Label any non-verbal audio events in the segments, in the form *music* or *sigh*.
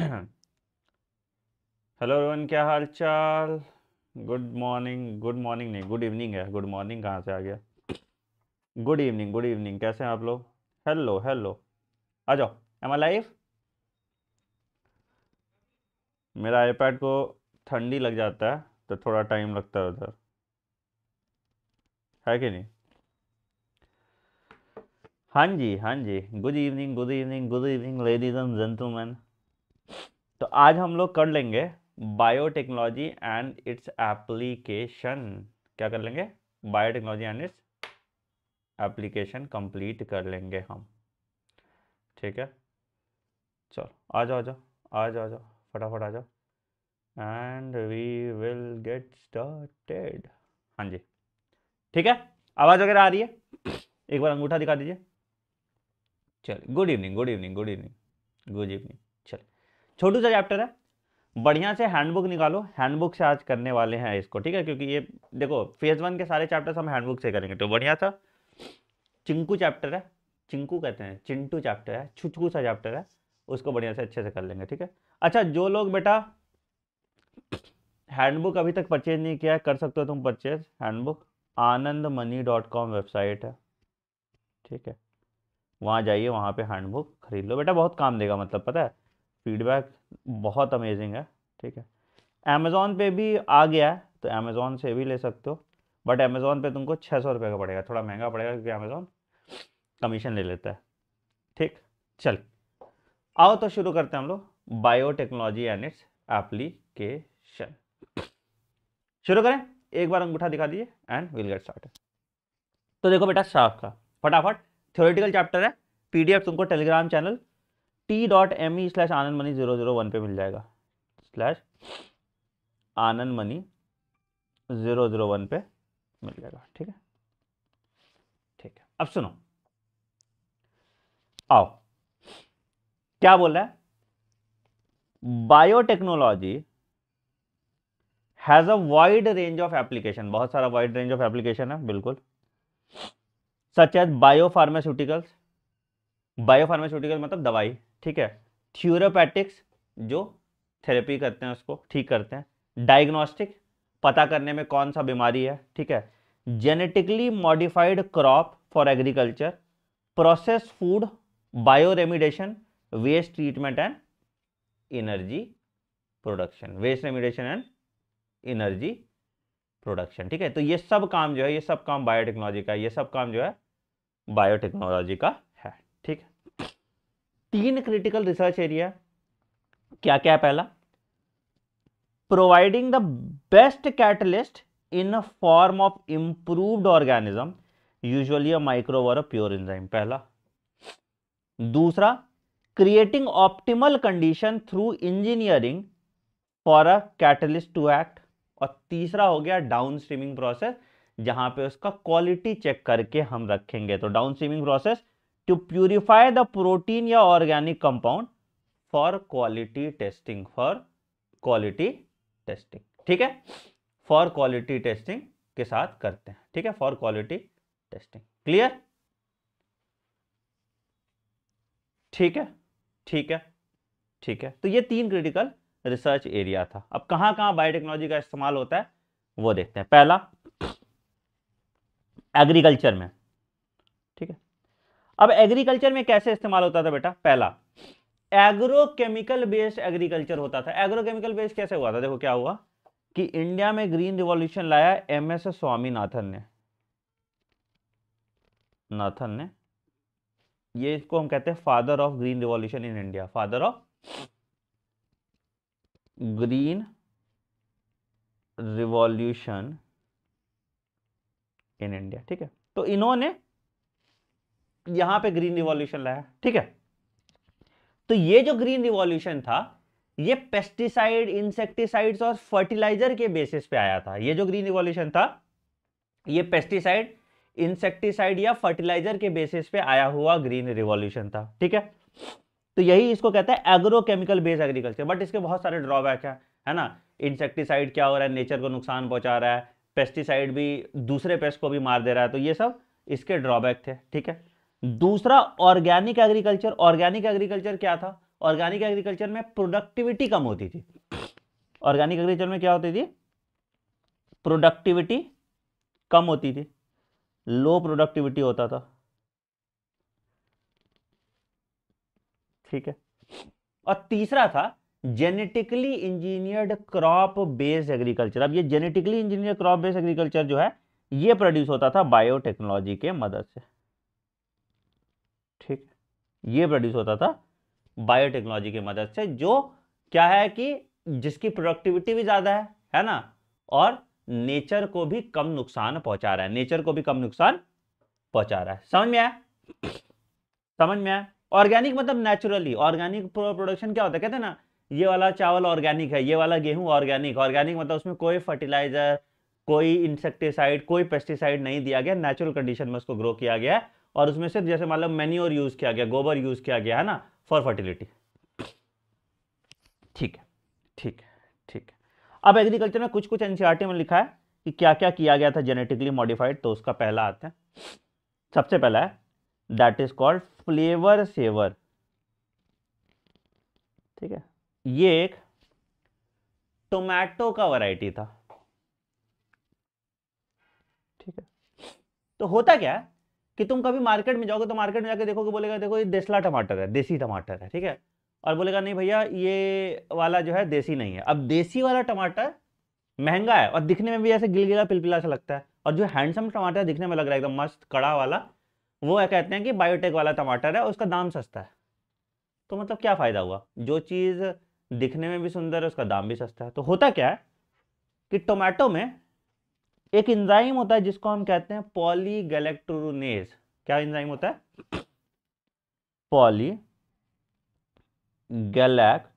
Hello Rohan क्या हाल चाल गुड मॉर्निंग गुड मॉर्निंग नहीं गुड इवनिंग है गुड मॉर्निंग कहाँ से आ गया गुड इवनिंग गुड इवनिंग कैसे हैं आप लोग हेलो हेलो आ जाओ एम आई लाइफ मेरा आईपैड को ठंडी लग जाता है तो थोड़ा टाइम लगता है उधर है कि नहीं हाँ जी हाँ जी good evening good evening good evening ladies and gentleman तो आज हम लोग कर लेंगे बायोटेक्नोलॉजी एंड इट्स एप्लीकेशन क्या कर लेंगे biotechnology and its application complete कर लेंगे हम ठीक है चलो आ जाओ आ जाओ आ जाओ आ जाओ फटाफट आ जाओ and we will get started हाँ जी ठीक है आवाज़ वगैरह आ रही है एक बार अंगूठा दिखा दीजिए चलिए good evening good evening good evening good evening छोटू सा चैप्टर है बढ़िया से हैंडबुक निकालो हैंडबुक से आज करने वाले हैं इसको ठीक है क्योंकि ये देखो फेज वन के सारे चैप्टर्स हम हैंडबुक से करेंगे तो बढ़िया सा चिंकू चैप्टर है चिंकू कहते हैं चिंटू चैप्टर है छुचकू सा चैप्टर है उसको बढ़िया से अच्छे से कर लेंगे ठीक है अच्छा जो लोग बेटा हैंडबुक अभी तक परचेज नहीं किया है कर सकते हो तुम purchase handbook Anand money dot com website है ठीक है वहाँ जाइए वहाँ पे हैंडबुक खरीद लो बेटा बहुत काम देगा मतलब पता है फीडबैक बहुत अमेजिंग है ठीक है अमेज़ोन पे भी आ गया है तो अमेज़ोन से भी ले सकते हो बट अमेज़ोन पे तुमको छः सौ रुपये का पड़ेगा थोड़ा महंगा पड़ेगा क्योंकि अमेज़ोन कमीशन ले लेता है ठीक चल आओ तो शुरू करते हैं हम लोग बायोटेक्नोलॉजी एंड इट्स एप्लीकेशन शुरू करें एक बार अंगूठा दिखा दीजिए एंड विल गेट स्टार्ट तो देखो बेटा शार्क का फटाफट थ्योरेटिकल चैप्टर है पीडीएफ तुमको Telegram channel T dot M E slash Anand money zero zero one पे मिल जाएगा slash Anand money zero zero one पे मिल जाएगा ठीक है ठीक है अब सुनो आओ क्या बोल रहा है biotechnology has a wide range of application बहुत सारा वाइड रेंज ऑफ एप्लीकेशन है बिल्कुल सच एज बायो फार्मास्यूटिकल मतलब दवाई ठीक है थ्यूरोपैटिक्स जो थेरेपी करते हैं उसको ठीक करते हैं डायग्नोस्टिक पता करने में कौन सा बीमारी है ठीक है genetically modified crop for agriculture process food bioremediation waste treatment and energy production waste remediation and energy production ठीक है तो ये सब काम जो है ये सब काम बायोटेक्नोलॉजी का है ये सब काम जो है बायोटेक्नोलॉजी का है ठीक है तीन क्रिटिकल रिसर्च एरिया क्या क्या है पहला providing the best catalyst in a form of improved organism usually a micro और प्योर इंजाइम पहला दूसरा creating optimal condition through engineering for a catalyst to act और तीसरा हो गया डाउन स्ट्रीमिंग प्रोसेस जहां पे उसका क्वालिटी चेक करके हम रखेंगे तो downstreaming process to purify the protein या organic compound for quality testing for quality testing ठीक है for quality testing के साथ करते हैं ठीक है for quality testing clear ठीक है ठीक है ठीक है तो ये तीन क्रिटिकल रिसर्च एरिया था अब कहाँ कहाँ बायोटेक्नोलॉजी का इस्तेमाल होता है वो देखते हैं पहला एग्रीकल्चर में ठीक है अब एग्रीकल्चर में कैसे इस्तेमाल होता था बेटा पहला एग्रोकेमिकल बेस्ड एग्रीकल्चर होता था एग्रोकेमिकल बेस्ड कैसे हुआ था देखो क्या हुआ कि इंडिया में ग्रीन रिवॉल्यूशन लाया एम एस स्वामीनाथन ने नाथन ने ये इसको हम कहते हैं father of green revolution in India father of green revolution in India ठीक है तो इन्होंने यहां पे ग्रीन रिवॉल्यूशन लाया ठीक है तो ये जो ग्रीन रिवॉल्यूशन था ये पेस्टिसाइड इंसेक्टिसाइड्स और फर्टिलाइजर के बेसिस पे आया था ये जो ग्रीन रिवॉल्यूशन था ये पेस्टिसाइड इंसेक्टिसाइड या फर्टिलाइजर के बेसिस पे आया हुआ ग्रीन रिवॉल्यूशन था ठीक है तो यही इसको कहते हैं एग्रोकेमिकल बेस्ड एग्रीकल्चर बट इसके बहुत सारे ड्रॉबैक है है ना इंसेक्टिसाइड क्या हो रहा है नेचर को नुकसान पहुंचा रहा है पेस्टिसाइड भी दूसरे पेस्ट को भी मार दे रहा है तो ये सब इसके ड्रॉबैक थे ठीक है दूसरा ऑर्गेनिक एग्रीकल्चर ऑर्गेनिक एग्रीकल्चर क्या था ऑर्गेनिक एग्रीकल्चर में प्रोडक्टिविटी कम होती थी ऑर्गेनिक एग्रीकल्चर में क्या होती थी प्रोडक्टिविटी कम होती थी लो प्रोडक्टिविटी होता था ठीक है और तीसरा था genetically engineered crop based agriculture अब ये genetically engineer crop based agriculture जो है ये प्रोड्यूस होता था बायोटेक्नोलॉजी के मदद से ठीक ये प्रोड्यूस होता था बायोटेक्नोलॉजी की मदद से जो क्या है कि जिसकी प्रोडक्टिविटी भी ज़्यादा है है ना और नेचर को भी कम नुकसान पहुंचा रहा है नेचर को भी कम नुकसान पहुंचा रहा है समझ में आया समझ में आया ऑर्गेनिक मतलब नेचुरली ऑर्गेनिक प्रोडक्शन क्या होता है कहते हैं ना ये वाला चावल ऑर्गेनिक है ये वाला गेहूं ऑर्गेनिक ऑर्गेनिक मतलब उसमें कोई फर्टिलाइजर कोई इंसेक्टिसाइड कोई पेस्टिसाइड नहीं दिया गया नेचुरल कंडीशन में उसको ग्रो किया गया और उसमें से जैसे मान लो मैन्यूर यूज किया गया गोबर यूज किया गया है ना फॉर फर्टिलिटी ठीक है ठीक है ठीक है अब एग्रीकल्चर में कुछ कुछ एनसीआरटी में लिखा है कि क्या क्या किया गया था जेनेटिकली मॉडिफाइड तो उसका पहला आता है सबसे पहला है that is called Flavr Savr ठीक है ये एक टोमेटो का वैरायटी था ठीक है तो होता क्या है कि तुम कभी मार्केट में जाओगे तो मार्केट में जाके देखोगे बोलेगा देखो ये देसला टमाटर है देसी टमाटर है ठीक है और बोलेगा नहीं भैया ये वाला जो है देसी नहीं है अब देसी वाला टमाटर महंगा है और दिखने में भी ऐसे गिलगिला पिलपिला सा लगता है और जो हैंडसम टमाटर है दिखने में लग रहा है एकदम मस्त कड़ा वाला वो है कहते हैं कि बायोटेक वाला टमाटर है उसका दाम सस्ता है तो मतलब क्या फ़ायदा हुआ जो चीज़ दिखने में भी सुंदर है उसका दाम भी सस्ता है तो होता क्या है कि टोमेटो में एक इंजाइम होता है जिसको हम कहते हैं पॉलीगैलेक्ट्रोनेज क्या इंजाइम होता है पॉली गैलेक्टूरीनेस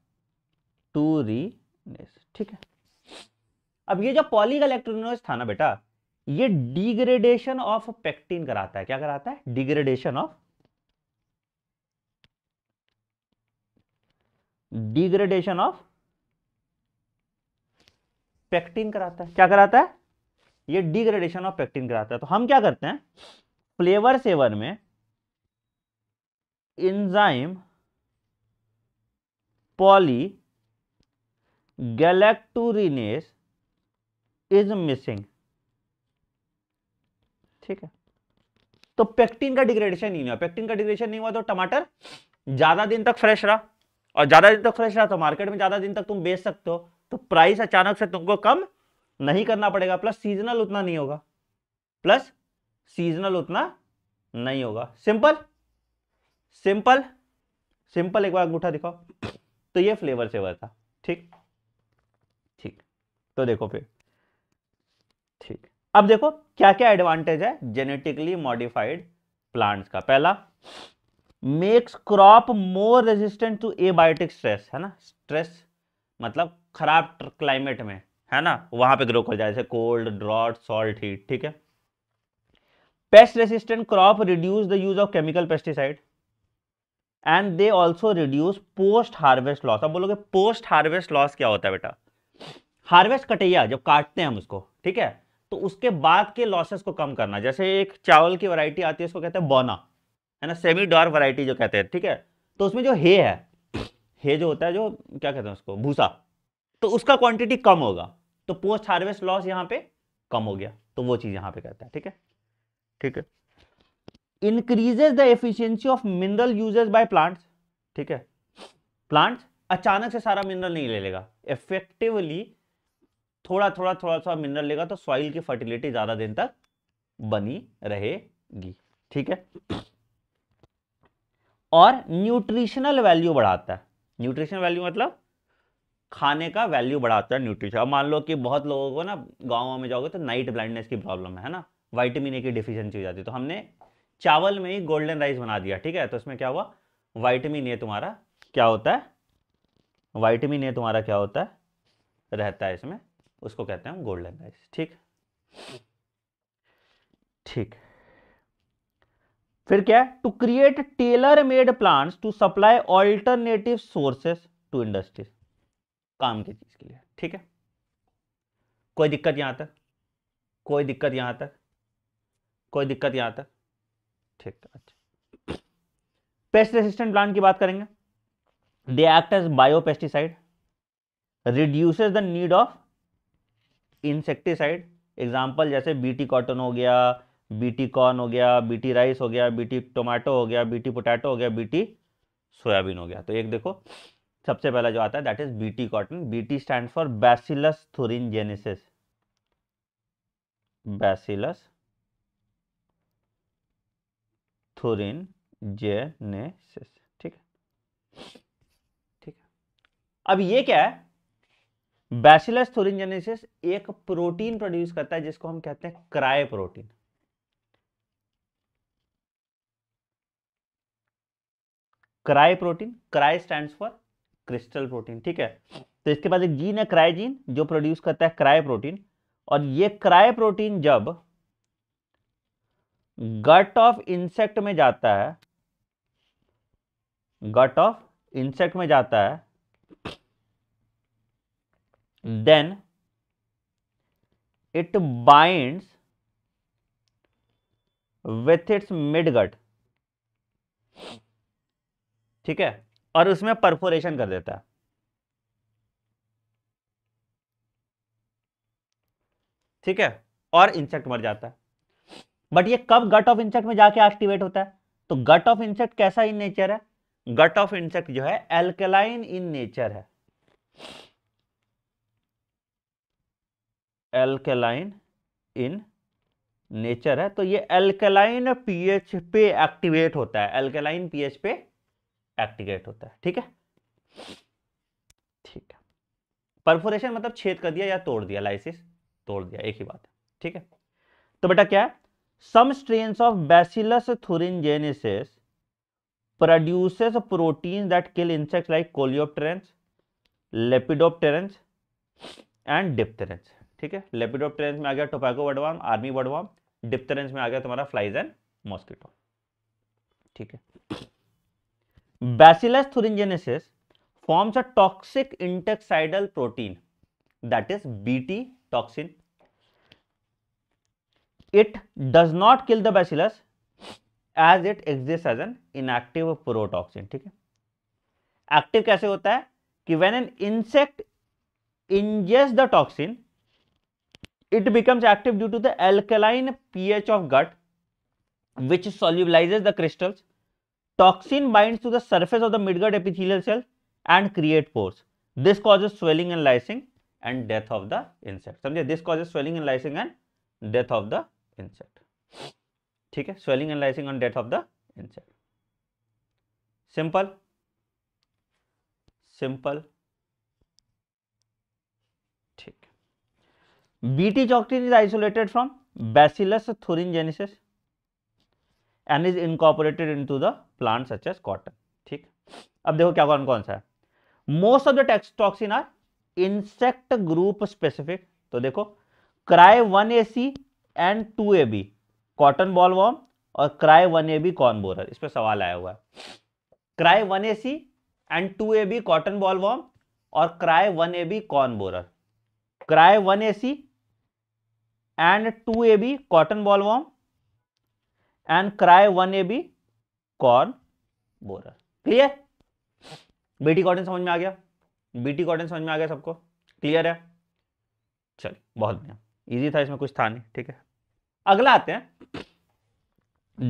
ठीक है अब ये जो पॉलीगैलेक्ट्रोनेस था ना बेटा ये डिग्रेडेशन ऑफ पेक्टिन कराता है क्या कराता है degradation of degradation of pectin कराता है क्या कराता है ये डिग्रेडेशन ऑफ पेक्टिन कराता है तो हम क्या करते हैं फ्लेवर सेवर में enzyme polygalacturonase is missing ठीक है तो पेक्टिन का डिग्रेडेशन नहीं हुआ पेक्टिन का डिग्रेडेशन नहीं हुआ तो टमाटर ज्यादा दिन तक फ्रेश रहा और ज्यादा दिन तक फ्रेश रहा तो मार्केट में ज्यादा दिन तक तुम बेच सकते हो तो प्राइस अचानक से तुमको कम नहीं करना पड़ेगा प्लस सीजनल उतना नहीं होगा प्लस सीजनल उतना नहीं होगा सिंपल सिंपल सिंपल एक बार अंगूठा दिखाओ तो ये फ्लेवर सेवर था ठीक ठीक तो देखो फिर ठीक अब देखो क्या क्या एडवांटेज है जेनेटिकली मॉडिफाइड प्लांट्स का पहला makes crop more resistant to abiotic stress है ना स्ट्रेस मतलब खराब क्लाइमेट में है ना वहां पे ग्रो कर जाए जैसे कोल्ड ड्रॉट सॉल्ट हीट ठीक है pest resistant crop reduce the use of chemical pesticide and they also reduce post harvest loss अब बोलोगे पोस्ट हार्वेस्ट लॉस क्या होता है बेटा हार्वेस्ट कटैया जब काटते हैं हम उसको ठीक है तो उसके बाद के लॉसेस को कम करना जैसे एक चावल की वैरायटी आती है उसको कहते हैं बोना है ना सेमी डॉर वैरायटी जो कहते हैं ठीक है तो उसमें जो हे है हे *clears throat* जो होता है जो क्या कहते हैं उसको भूसा तो उसका क्वांटिटी कम होगा तो पोस्ट हार्वेस्ट लॉस यहां पे कम हो गया तो वो चीज यहां पे कहता है ठीक है ठीक है increases the efficiency of mineral uses by plant ठीक है प्लांट्स अचानक से सारा मिनरल नहीं ले लेगा इफेक्टिवली थोड़ा थोड़ा थोड़ा थोड़ा मिनरल लेगा तो सॉइल की फर्टिलिटी ज्यादा दिन तक बनी रहेगी ठीक है और न्यूट्रिशनल वैल्यू बढ़ाता है न्यूट्रिशनल वैल्यू मतलब खाने का वैल्यू बढ़ाता है न्यूट्रिशन अब मान लो कि बहुत लोगों को ना गाँव में जाओगे तो नाइट ब्लाइंडनेस की प्रॉब्लम है ना वाइटमिन ए की डिफिशियंसी हो जाती है तो हमने चावल में ही गोल्डन राइस बना दिया ठीक है तो इसमें क्या हुआ वाइटमिन ए तुम्हारा क्या होता है वाइटमिन ए तुम्हारा क्या होता है रहता है इसमें उसको कहते हैं हम गोल्डन राइस ठीक ठीक फिर क्या है to create tailor made plants to supply alternative sources to industries काम की चीज़ के लिए ठीक है कोई दिक्कत यहां तक कोई दिक्कत यहां तक कोई दिक्कत यहां तक ठीक अच्छा पेस्ट रेसिस्टेंट प्लांट की बात करेंगे they act as biopesticide reduces the need of insecticide example जैसे बीटी कॉटन हो गया बीटी कॉर्न हो गया बीटी राइस हो गया बीटी टोमेटो हो गया बीटी पोटैटो हो गया बीटी सोयाबीन हो गया तो एक देखो सबसे पहला जो आता है that is BT cotton BT stand for Bacillus thuringiensis Bacillus thuringiensis ठीक है ठीक है अब ये क्या है बैसिलस जेनेसिस एक प्रोटीन प्रोड्यूस करता है जिसको हम कहते हैं Cry protein Cry protein Cry stand for crystal protein ठीक है तो इसके बाद एक जीन है क्राइजीन जो प्रोड्यूस करता है क्राय प्रोटीन और ये क्राय प्रोटीन जब गट ऑफ इंसेक्ट में जाता है गट ऑफ इंसेक्ट में जाता है then it binds with its mid gut ठीक है और उसमें परफोरेशन कर देता है ठीक है और इंसेक्ट मर जाता है बट ये कब गट ऑफ इंसेक्ट में जाके एक्टिवेट होता है तो गट ऑफ इंसेक्ट कैसा इन नेचर है गट ऑफ इंसेक्ट जो है एल्केलाइन इन नेचर है एल्केलाइन इन नेचर है तो ये एल्केलाइन पीएच पे एक्टिवेट होता है एल्केलाइन पीएच पे एक्टिवेट होता है ठीक है ठीक है परफोरेशन मतलब छेद कर दिया या तोड़ दिया लाइसिस तोड़ दिया एक ही बात है ठीक है तो बेटा क्या है some strain of Bacillus thuringiensis produces protein that kill insect like coleopterans lepidopterans and dipterans ठीक है लेपिडोप्टेरेंस में आ गया टोपैको बडवाम आर्मी बडवाम डिप्टेरेंस में आ गया तुम्हारा फ्लाइज एंड मॉस्किटो ठीक है Bacillus thuringiensis forms a toxic insecticidal protein that is BT toxin it does not kill the Bacillus as it exist as an inactive protoxin ठीक है एक्टिव कैसे होता है कि when an insect ingest the toxin it becomes active due to the alkaline pH of gut which solubilises the crystals Toxin binds to the surface of the midgut epithelial cell and create pores. This causes swelling and lysing and death of the insect. समझे this causes swelling and lysing and death of the insect. ठीक है swelling and lysing and death of the insect. Simple. Simple. ठीक. Beta-choctin is isolated from Bacillus thuringiensis and is incorporated into the plant such as cotton ठीक अब देखो क्या कौन कौन सा है most of the toxin are insect group specific तो देखो Cry one A C and two A B cotton bollworm और Cry one A B corn borer इस पर सवाल आया हुआ है Cry one A C and two A B cotton bollworm और Cry one A B corn borer Cry one A C and two A B cotton bollworm and Cry one A B corn borer clear BT cotton समझ में आ गया BT cotton समझ में आ गया सबको clear है चलिए बहुत बढ़िया इजी था इसमें कुछ था नहीं ठीक है अगला आते हैं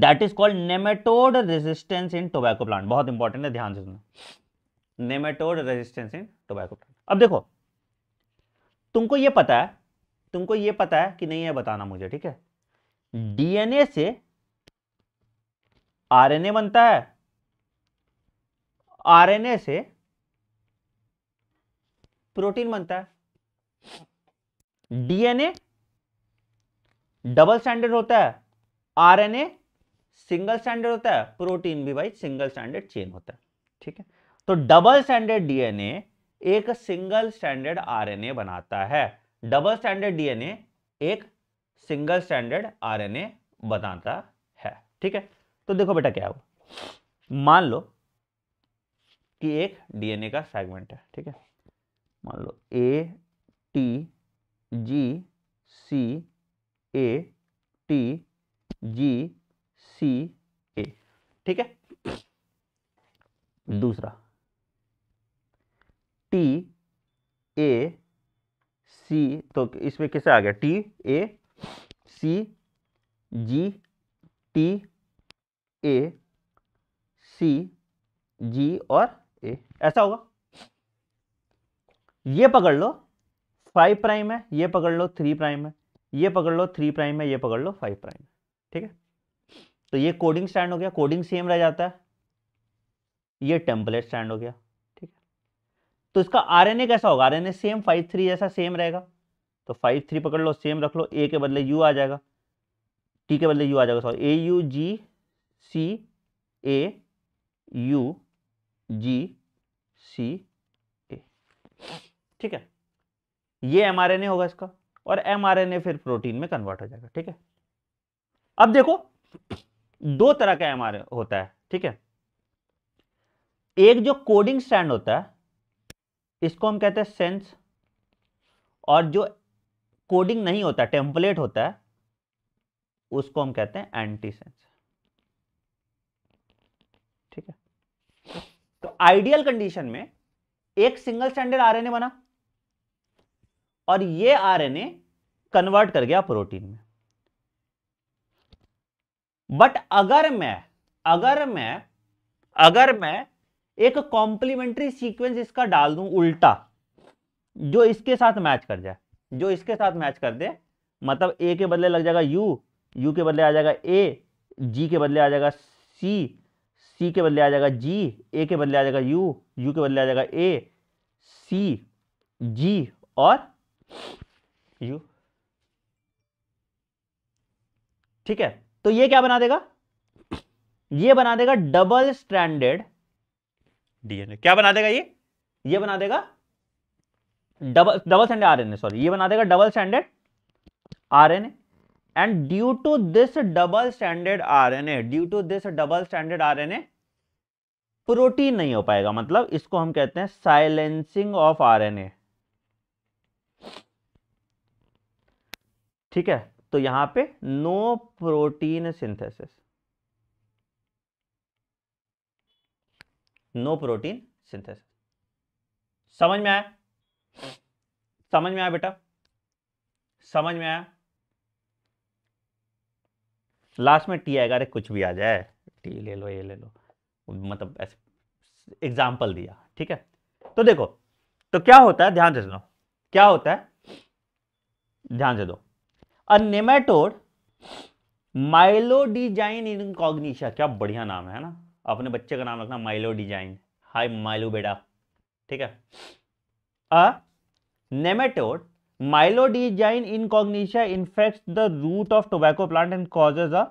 that is called nematode resistance in tobacco plant बहुत इंपॉर्टेंट है ध्यान से सुनना nematode resistance in tobacco plant अब देखो तुमको ये पता है तुमको ये पता है कि नहीं है बताना मुझे ठीक है डीएनए से आरएनए बनता है आरएनए से प्रोटीन बनता है डीएनए डबल स्टैंडर्ड होता है आरएनए सिंगल स्टैंडर्ड होता है प्रोटीन भी भाई सिंगल स्टैंडर्ड चेन होता है ठीक है तो डबल स्टैंडर्ड डीएनए एक सिंगल स्टैंडर्ड आरएनए बनाता है डबल स्टैंडर्ड डीएनए एक सिंगल स्टैंडर्ड आरएनए बनाता है ठीक है तो देखो बेटा क्या होगा मान लो कि एक डीएनए का सेगमेंट है ठीक है मान लो A T G C A T G C A ठीक है दूसरा टी ए सी तो इसमें कैसे आ गया T A C G T A सी जी और ए ऐसा होगा ये पकड़ लो फाइव प्राइम है ये पकड़ लो थ्री प्राइम है ये पकड़ लो थ्री प्राइम है ये पकड़ लो फाइव प्राइम है ठीक है तो ये कोडिंग स्टैंड हो गया कोडिंग सेम रह जाता है ये टेम्पलेट स्टैंड हो गया ठीक है तो इसका आरएनए कैसा होगा आरएनए सेम फाइव थ्री जैसा सेम रहेगा तो फाइव थ्री पकड़ लो सेम रख लो ए के बदले यू आ जाएगा टी के बदले यू आ जाएगा sorry A U G C A U G C A ठीक है ये ए होगा इसका और ए फिर प्रोटीन में कन्वर्ट हो जाएगा ठीक है अब देखो दो तरह का ए होता है ठीक है एक जो कोडिंग स्टैंड होता है इसको हम कहते हैं सेंस और जो कोडिंग नहीं होता टेम्पलेट होता है उसको हम कहते हैं एंटी सेंस तो आइडियल कंडीशन में एक सिंगल स्टैंडर्ड आरएनए बना और ये आरएनए कन्वर्ट कर गया प्रोटीन में बट अगर मैं अगर मैं अगर मैं एक कॉम्प्लीमेंट्री सीक्वेंस इसका डाल दूं उल्टा जो इसके साथ मैच कर जाए जो इसके साथ मैच कर दे मतलब ए के बदले लग जाएगा यू यू के बदले आ जाएगा ए जी के बदले आ जाएगा सी सी के बदले आ जाएगा जी ए के बदले आ जाएगा यू यू के बदले आ जाएगा ए सी जी और यू ठीक है तो ये क्या बना देगा ये बना देगा डबल स्टैंडर्ड डीएनए क्या बना देगा ये ये बना देगा double double standard RNA sorry ये बना देगा double standard RNA and due to this double standard R N A due to this double standard R N A protein नहीं हो पाएगा मतलब इसको हम कहते हैं साइलेंसिंग ऑफ ए ठीक है तो यहां पे no protein synthesis no protein synthesis समझ में आया समझ में आया बेटा समझ में आया लास्ट में टी आएगा अरे कुछ भी आ जाए टी ले लो ये ले लो मतलब ऐसे एग्जाम्पल दिया ठीक है तो देखो तो क्या होता है ध्यान से सुनो क्या होता है ध्यान से दो अ नेमेटोड माइलोडिजाइन इन क्या बढ़िया नाम है ना अपने बच्चे का नाम रखना माइलोडिजाइन हाय माइलो बेटा ठीक है a nematode Meloidogyne incognita infect the root of tobacco plant and causes a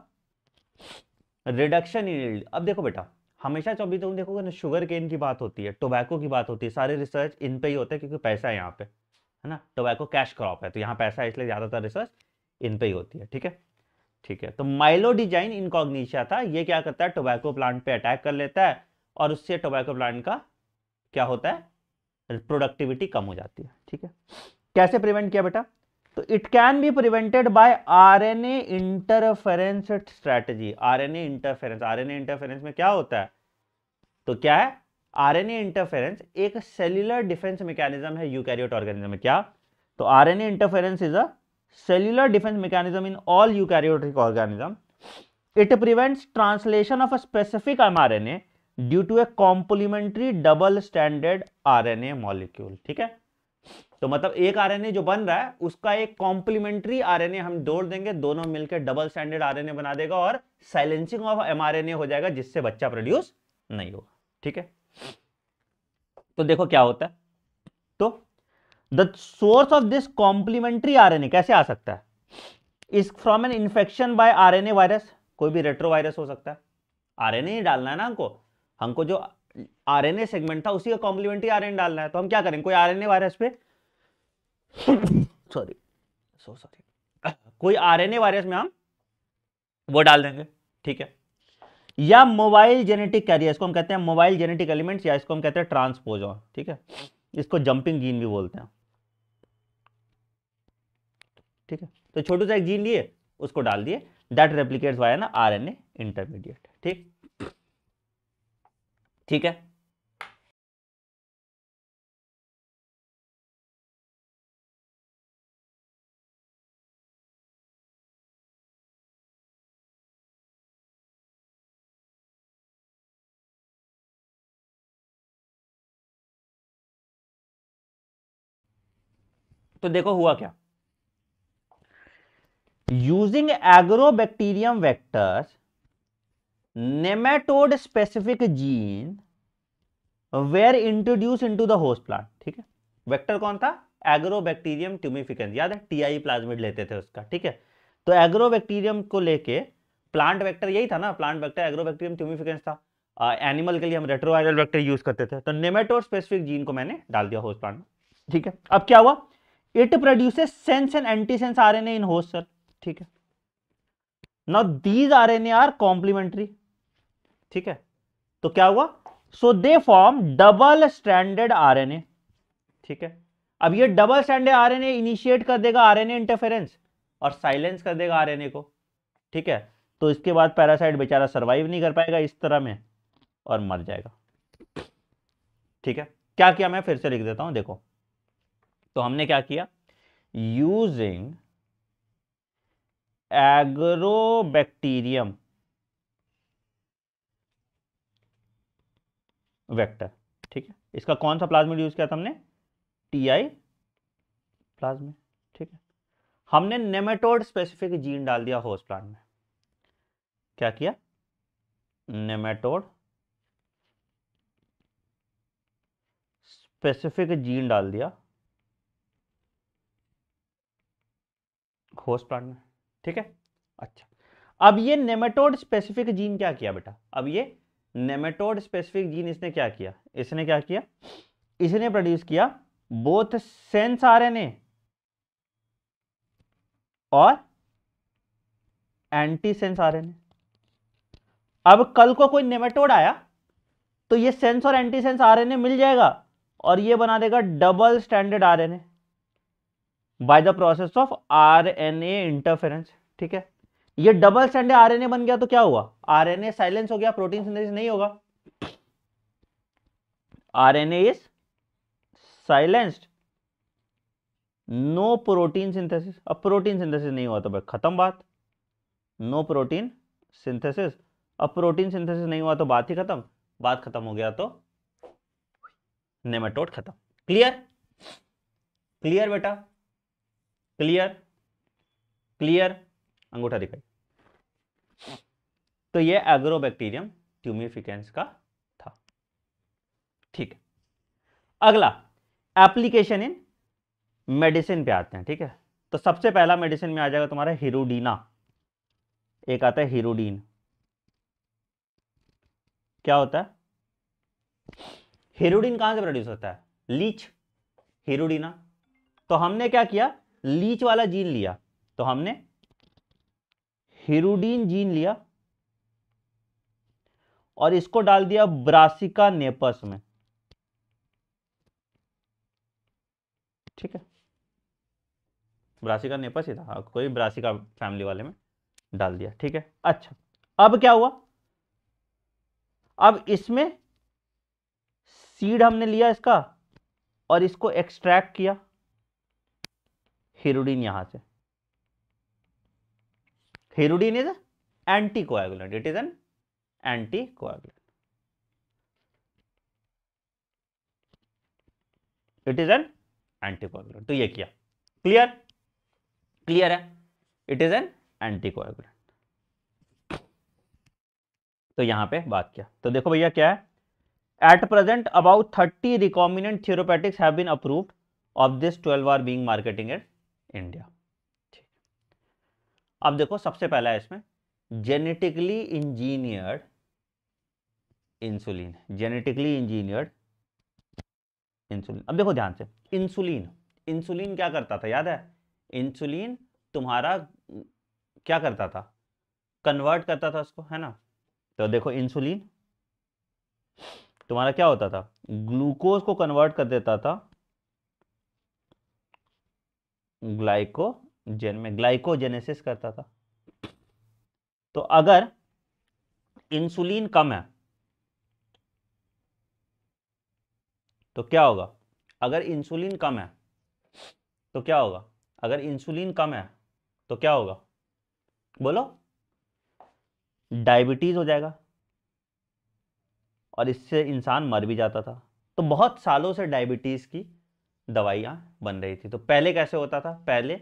reduction in yield अब देखो बेटा हमेशा जब भी तुम देखोगे ना शुगर केन की बात होती है टोबैको की बात होती है सारे रिसर्च इन पे ही होते हैं क्योंकि पैसा है यहाँ पे है ना टोबैको कैश क्रॉप है तो यहाँ पैसा है इसलिए ज़्यादातर रिसर्च इन पे ही होती है ठीक है ठीक है तो माइलोडिजाइन इनकॉग्निशिया था ये क्या करता है टोबैको प्लांट पे अटैक कर लेता है और उससे टोबैको प्लांट का क्या होता है प्रोडक्टिविटी कम हो जाती है ठीक है कैसे प्रिवेंट किया बेटा तो it can be prevented by RNA interference strategy RNA interference RNA interference में क्या होता है तो क्या है आरएनए इंटरफेरेंस एक सेल्यूलर डिफेंस मैकेनिज्म है यूकैरियोट ऑर्गेनिज्म में क्या तो RNA interference is a cellular defence mechanism in all eukaryotic organism specific M R N A due to a complementary double standard R N A molecule ठीक है तो मतलब एक RNA जो बन रहा है उसका एक कॉम्प्लीमेंट्री आरएनए हम जोड़ देंगे दोनों मिलकर डबल स्टैंडर्ड आरएनए बना देगा और साइलेंसिंग ऑफ एमआरएनए हो जाएगा जिससे बच्चा प्रोड्यूस नहीं होगा ठीक है तो देखो क्या होता है तो the source of this complementary R कैसे आ सकता है is from an infection by R virus कोई भी रेट्रो वायरस हो सकता है आर ही डालना है ना हमको हमको जो आरएनए सेगमेंट था उसी का कॉम्प्लीमेंट्री आरएनए डालना है तो हम क्या करें कोई आरएनए वायरस पे सॉरी सो सॉरी कोई आरएनए वायरस में हम वो डाल देंगे ठीक है या मोबाइल जेनेटिक कैरियर इसको हम कहते हैं मोबाइल जेनेटिक एलिमेंट्स या इसको हम कहते हैं ट्रांसपोजॉन ठीक है इसको जंपिंग जीन भी बोलते हैं ठीक है तो छोटू सा एक जीन लिए उसको डाल दिए दैट रेप्लीकेट्स वाया ना ए इंटरमीडिएट ठीक ठीक है तो देखो हुआ क्या using Agrobacterium vectors nematode specific gene were introduce into the host plant ठीक है वेक्टर कौन था एग्रोबैक्टीरियम ट्यूमिफिकेंस याद है टीआई प्लाज्मिड लेते थे उसका ठीक है तो एग्रोबैक्टीरियम को लेके प्लांट वेक्टर यही था ना प्लांट वेक्टर एग्रोबैक्टीरियम ट्यूमिफिकेंस था एनिमल uh, के लिए हम रेट्रोवायरल वेक्टर यूज करते थे तो नेमेटोड स्पेसिफिक जीन को मैंने डाल दिया होस्ट प्लांट ठीक है अब क्या हुआ it it produces sense and R N in host sir ठीक है now these R N R complementary ठीक है तो क्या हुआ so they form double standard R RNA ठीक है अब ये double standard R RNA initiate कर देगा आर आरएनए इंटरफेरेंस और साइलेंस कर देगा आर आरएनए को ठीक है तो इसके बाद पैरासाइट बेचारा सर्वाइव नहीं कर पाएगा इस तरह में और मर जाएगा ठीक है क्या किया मैं फिर से लिख देता हूं देखो तो हमने क्या किया यूजिंग एग्रोबैक्टीरियम वेक्टर ठीक है इसका कौन सा प्लाज्मिड यूज किया था हमने टी आई प्लाज्मिड ठीक है हमने नेमेटोड स्पेसिफिक जीन डाल दिया होस्ट प्लांट में क्या किया नेमेटोड स्पेसिफिक जीन डाल दिया होस्ट प्लांट में ठीक है अच्छा अब ये नेमेटोड स्पेसिफिक जीन क्या किया बेटा अब ये नेमेटोड स्पेसिफिक जीन इसने क्या किया इसने क्या किया इसने प्रोड्यूस किया बोथ सेंस आरएनए और एंटी सेंस आरएनए अब कल को कोई नेमेटोड आया तो ये सेंस और एंटी सेंस आरएनए मिल जाएगा और ये बना देगा double standard RNA by the process of RNA interference ठीक है ये डबल स्टैंड आरएनए बन गया तो क्या हुआ आरएनए साइलेंस हो गया प्रोटीन सिंथेसिस नहीं होगा RNA is silenced no protein synthesis अब प्रोटीन सिंथेसिस नहीं हुआ तो भाई खत्म बात नो प्रोटीन सिंथेसिस अब प्रोटीन सिंथेसिस नहीं हुआ तो बात ही खत्म बात खत्म हो गया तो नेमेटोड खत्म क्लियर क्लियर बेटा क्लियर क्लियर अंगूठा दिखाई तो ये एग्रोबैक्टीरियम ट्यूमिफिकेंस का था ठीक है अगला एप्लीकेशन इन मेडिसिन पे आते हैं ठीक है तो सबसे पहला मेडिसिन में आ जाएगा तुम्हारा हीरोडीना एक आता है हीरोडीन क्या होता है हीरोडीन कहां से प्रोड्यूस होता है लीच हीरोडीना तो हमने क्या किया लीच वाला जीन लिया तो हमने हिरुडीन जीन लिया और इसको डाल दिया ब्रासिका नेपस में ठीक है ब्रासिका नेपस ही था हाँ, कोई ब्रासिका फैमिली वाले में डाल दिया ठीक है अच्छा अब क्या हुआ अब इसमें सीड हमने लिया इसका और इसको एक्सट्रैक्ट किया हिरोडीन यहां से hirudin is anticoagulant it is an anticoagulant it is an anticoagulant तो ये किया क्लियर क्लियर है it is an anticoagulant तो यहां पे बात किया तो देखो भैया क्या है at present about thirty 30 therapeutics have been approved of this twelve are being marketing at India ठीक अब देखो सबसे पहला है इसमें genetically engineered insulin genetically engineered insulin अब देखो ध्यान से इंसुलिन इंसुलिन क्या करता था याद है इंसुलिन तुम्हारा क्या करता था कन्वर्ट करता था उसको है ना तो देखो इंसुलिन तुम्हारा क्या होता था ग्लूकोज को कन्वर्ट कर देता था ग्लाइकोजन में ग्लाइकोजेनेसिस करता था तो अगर इंसुलिन कम है तो क्या होगा अगर इंसुलिन कम है तो क्या होगा अगर इंसुलिन कम है तो क्या होगा बोलो डायबिटीज हो जाएगा और इससे इंसान मर भी जाता था तो बहुत सालों से डायबिटीज की दवाइयाँ बन रही थी तो पहले कैसे होता था पहले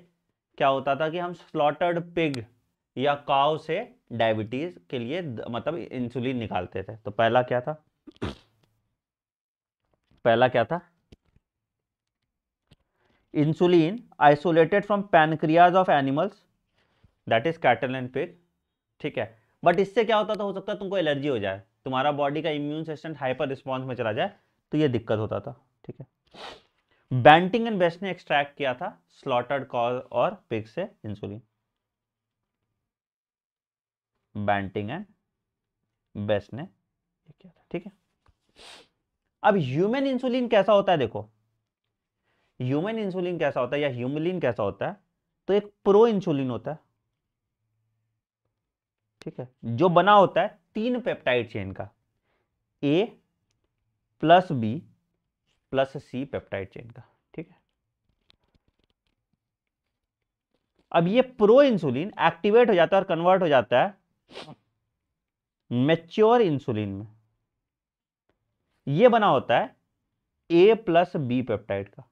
क्या होता था कि हम स्लॉटर्ड पिग या काव से डायबिटीज़ के लिए मतलब इंसुलिन निकालते थे तो पहला क्या था पहला क्या था insulin isolated from pancreas of animals that is cattle and pig ठीक है बट इससे क्या होता था हो सकता है तुमको एलर्जी हो जाए तुम्हारा बॉडी का इम्यून सिस्टम हाइपर रिस्पॉन्स में चला जाए तो ये दिक्कत होता था ठीक है बैंटिंग एंड बेस्ट ने एक्सट्रैक्ट किया था स्लॉटर्ड कॉल और पिग से इंसुलिन बैंटिंग एंड बेस्ट ने किया था ठीक है अब ह्यूमन इंसुलिन कैसा होता है देखो ह्यूमन इंसुलिन कैसा होता है या ह्यूमलिन कैसा होता है तो एक प्रो इंसुलिन होता है ठीक है जो बना होता है तीन पेप्टाइड चेन का A plus B plus C peptide chain का ठीक है अब ये प्रो इंसुलिन एक्टिवेट हो जाता है और कन्वर्ट हो जाता है मेच्योर इंसुलिन में ये बना होता है ए प्लस बी पेप्टाइड का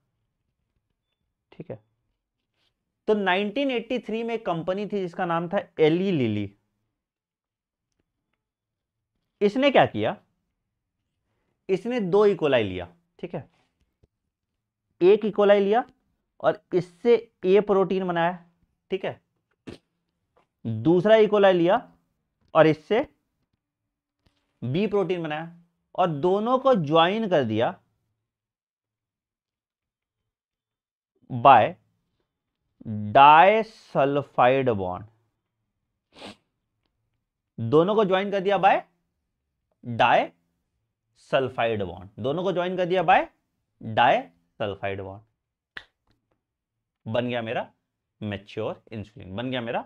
ठीक है तो 1983 में कंपनी थी जिसका नाम था एली लिली इसने क्या किया इसने दो इकोलाई लिया ठीक है एक इकोलाई लिया और इससे ए प्रोटीन बनाया ठीक है दूसरा इकोलाई e लिया और इससे बी प्रोटीन बनाया और दोनों को ज्वाइन कर दिया बाय डायसल्फाइड बॉन्ड दोनों को ज्वाइन कर दिया बाय डाय सल्फाइड बॉन्ड दोनों को ज्वाइन कर दिया बाय डाई सल्फाइड बॉन्ड बन गया मेरा मेच्योर इंसुलिन बन गया मेरा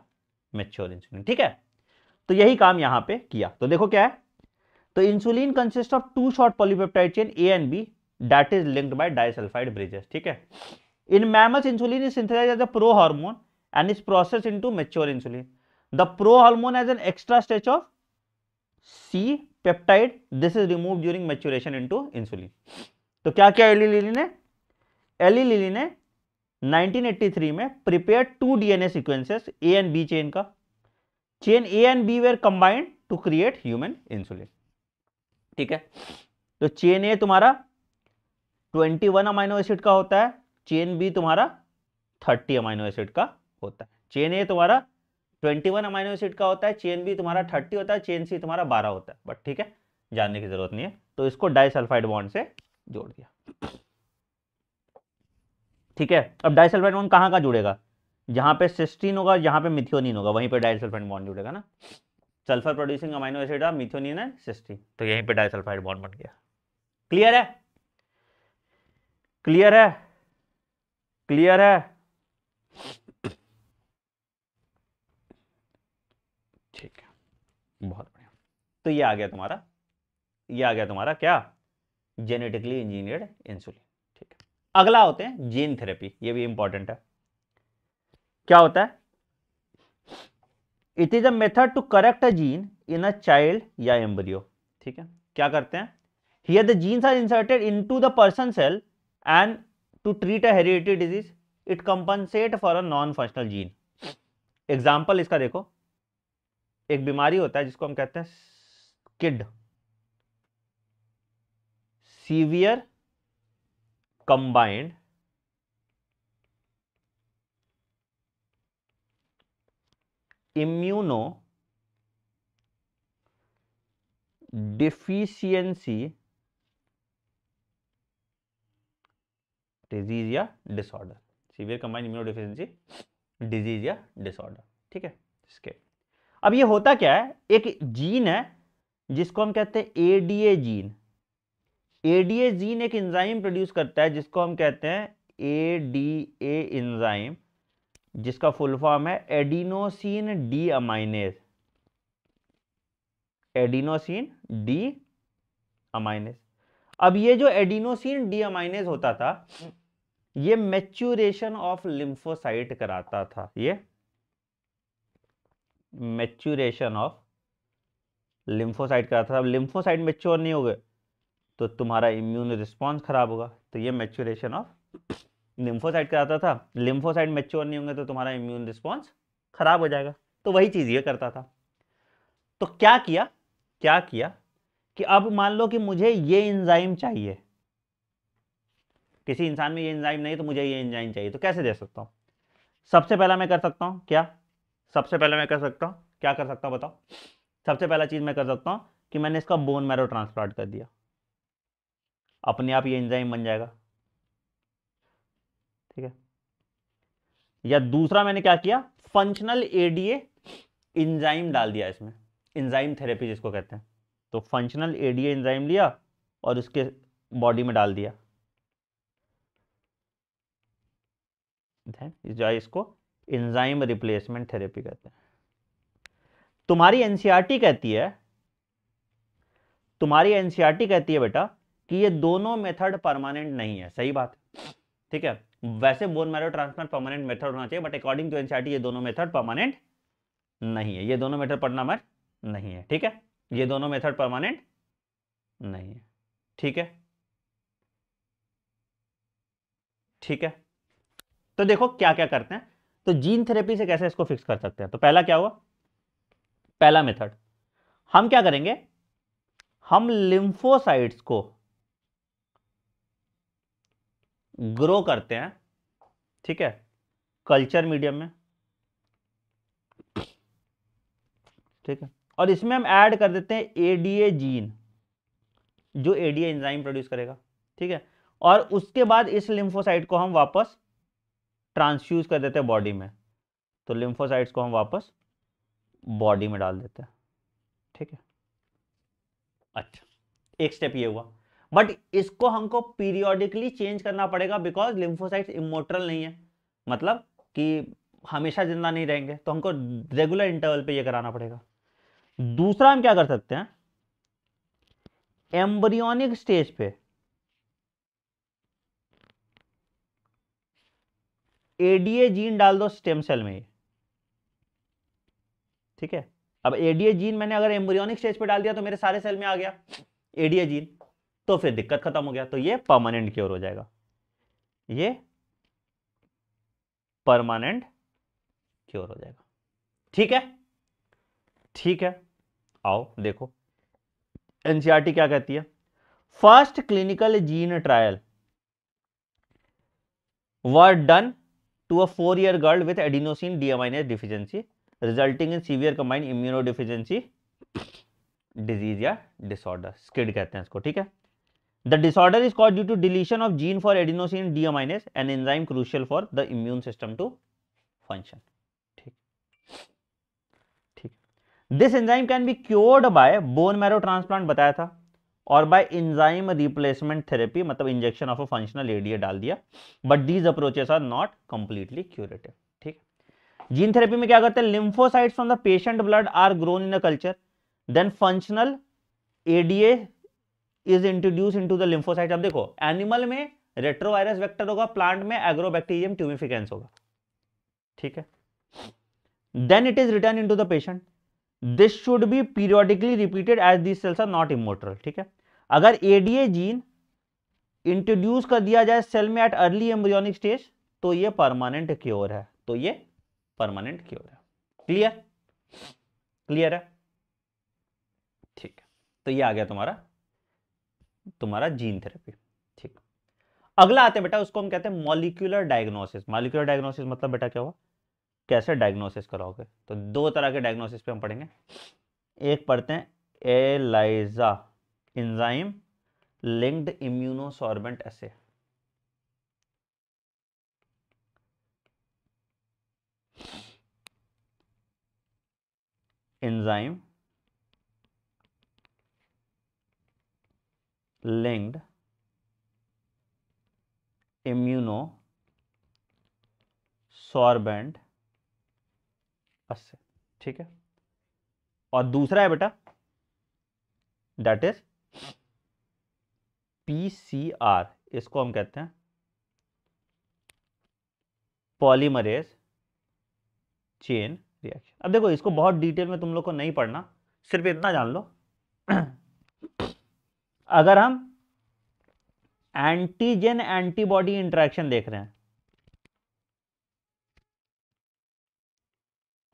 मेच्योर इंसुलिन ठीक है तो यही काम यहां पे किया तो देखो क्या है तो insulin consist of two short polypeptide chain A and B that is linked by disulphide bridges ठीक है in mammals insulin is synthesize as a pro hormone and is process into mature insulin the pro hormone has an extra stretch of C peptide this is remove during maturation into insulin तो क्या किया Eli Lilly ने Eli Lilly ने 1983 में prepare two DNA sequences A and B chain का chain A and B were combined to create human insulin ठीक है तो चेन ए तुम्हारा 21 वन अमाइनो एसिड का होता है चेन बी तुम्हारा 30 अमाइनो एसिड का होता है चेन ए तुम्हारा ट्वेंटी वन अमाइनो एसिड का होता है चेन बी तुम्हारा थर्टी होता है चेन सी तुम्हारा बारह होता है बट ठीक है जानने की जरूरत नहीं है तो इसको डाइसल्फाइड बॉन्ड से जोड़ दिया ठीक है अब डाइसल्फाइड बॉन्ड कहाँ का जुड़ेगा जहां पे सिस्टीन होगा जहां पे मिथियोनिन होगा वहीं पे डाइसल्फाइड बॉन्ड जुड़ेगा ना सल्फर प्रोड्यूसिंग अमाइनो एसिड है मिथियोनिन है सिस्टीन तो यहीं पे डाइसल्फाइड बॉन्ड बन गया क्लियर है क्लियर है क्लियर है बहुत बढ़िया तो ये आ गया तुम्हारा ये आ गया तुम्हारा क्या जेनेटिकली इंजीनियर्ड इंसुलिन ठीक है अगला होते हैं जीन थेरेपी ये भी इंपॉर्टेंट है क्या होता है it is a method to correct a gene in a child या एम्ब्रियो ठीक है क्या करते हैं here the genes are inserted to the person cell and to treat a hereditary disease it compensate for a non functional gene example इसका देखो एक बीमारी होता है जिसको हम कहते हैं SCID severe combined immunodeficiency disease या disorder severe combined immunodeficiency disease या डिसऑर्डर ठीक है इसके अब ये होता क्या है एक जीन है जिसको हम कहते हैं एडीए जीन एडीए जीन एक इंजाइम प्रोड्यूस करता है जिसको हम कहते हैं एडीए इंजाइम जिसका फुल फॉर्म है adenosine deaminase adenosine deaminase अब ये जो एडिनोसिन डी अमाइनेस होता था ये मैच्यूरेशन ऑफ लिम्फोसाइट कराता था ये मेच्यूरेशन ऑफ लिम्फोसाइट करा था अब लिम्फोसाइट मेच्योर नहीं हो गए तो तुम्हारा इम्यून रिस्पॉन्स खराब होगा तो ये मेच्योरेशन ऑफ लिम्फोसाइट कराता था लिम्फोसाइट मेच्योर नहीं होंगे तो तुम्हारा इम्यून रिस्पॉन्स खराब हो जाएगा तो वही चीज़ ये करता था तो क्या किया क्या किया कि अब मान लो कि मुझे ये इंजाइम चाहिए किसी इंसान में ये इंजाइम नहीं तो मुझे ये इंजाइम चाहिए तो कैसे दे सकता हूँ सबसे पहला मैं कर सकता हूँ क्या सबसे पहले मैं कर सकता हूँ क्या कर सकता हूँ बताओ सबसे पहला चीज़ मैं कर सकता हूँ कि मैंने इसका बोन मैरो ट्रांसप्लांट कर दिया अपने आप ये एंजाइम बन जाएगा ठीक है या दूसरा मैंने क्या किया फंक्शनल एडीए इंजाइम डाल दिया इसमें इंजाइम थेरेपी जिसको कहते हैं तो फंक्शनल एडीए एंजाइम लिया और उसके बॉडी में डाल दिया जो इसको इंजाइम रिप्लेसमेंट थेरेपी कहते हैं तुम्हारी एनसीईआरटी e कहती है तुम्हारी एनसीईआरटी e कहती है बेटा कि ये दोनों मेथड परमानेंट नहीं है सही बात ठीक है वैसे bone marrow transplant permanent method होना चाहिए बट अकॉर्डिंग टू एनसीईआरटी ये दोनों मेथड परमानेंट नहीं है ये दोनों मेथड परमानेंट नहीं है ठीक है ये दोनों मेथड परमानेंट नहीं है ठीक है ठीक है तो देखो क्या क्या करते हैं तो जीन थेरेपी से कैसे इसको फिक्स कर सकते हैं तो पहला क्या हुआ पहला मेथड हम क्या करेंगे हम लिम्फोसाइट्स को ग्रो करते हैं ठीक है कल्चर मीडियम में ठीक है और इसमें हम ऐड कर देते हैं एडीए जीन जो एडीए एंजाइम प्रोड्यूस करेगा ठीक है और उसके बाद इस लिम्फोसाइट को हम वापस ट्रांसफ्यूज कर देते हैं बॉडी में तो लिम्फोसाइट्स को हम वापस बॉडी में डाल देते हैं ठीक है अच्छा एक स्टेप ये हुआ बट इसको हमको पीरियोडिकली चेंज करना पड़ेगा बिकॉज लिम्फोसाइट्स इमोटरल नहीं है मतलब कि हमेशा जिंदा नहीं रहेंगे तो हमको रेगुलर इंटरवल पे ये कराना पड़ेगा दूसरा हम क्या कर सकते हैं एम्ब्रियोनिक स्टेज पे एडीए जीन डाल दो स्टेम सेल में ठीक है अब एडीए जीन मैंने अगर एम्ब्रियोनिक स्टेज पे डाल दिया तो मेरे सारे सेल में आ गया एडीए जीन तो फिर दिक्कत खत्म हो गया तो ये परमानेंट क्योर हो जाएगा ये परमानेंट क्योर हो जाएगा ठीक है ठीक है आओ देखो एनसीआरटी e क्या कहती है first clinical gene trial were done to a four year girl with adenosine deaminase deficiency resulting in severe combined immunodeficiency disease या disorder skid कहते हैं इसको ठीक है The disorder is caused due to deletion of gene for adenosine deaminase, an enzyme crucial for the immune system to function. ठीक ठीक This enzyme can be cured by bone marrow transplant बताया था और बाय इंजाइम रिप्लेसमेंट थेरेपी मतलब injection of a functional ADA डाल दिया but these approaches are not completely curative ठीक gene therapy में क्या करते हैं lymphocytes from the patient blood are grown in a culture then functional ADA is introduce into the lymphocyte अब देखो animal में रेट्रोवायरस वेक्टर होगा plant में एग्रोबैक्टीरियम ट्यूमिफिकेंस होगा ठीक है then it is return into the patient this should be periodically repeated as this cells are not immortal ठीक है अगर एडीए जीन इंट्रोड्यूस कर दिया जाए सेल में एट अर्ली एम्ब्रियोनिक स्टेज तो ये परमानेंट क्योर है तो ये परमानेंट क्योर है क्लियर क्लियर है ठीक तो ये आ गया तुम्हारा तुम्हारा जीन थेरेपी ठीक अगला आते हैं बेटा उसको हम कहते हैं मॉलिक्यूलर डायग्नोसिस मॉलिक्यूलर डायग्नोसिस मतलब बेटा क्या हुआ कैसे डायग्नोसिस कराओगे तो दो तरह के डायग्नोसिस पे हम पढ़ेंगे एक पढ़ते हैं ELISA enzyme linked immunosorbent assay enzyme linked immunosorbent assay ठीक है और दूसरा है बेटा that is P C R इसको हम कहते हैं पॉलीमरेज चेन रिएक्शन अब देखो इसको बहुत डिटेल में तुम लोग को नहीं पढ़ना सिर्फ इतना जान लो अगर हम एंटीजन एंटीबॉडी इंट्रैक्शन देख रहे हैं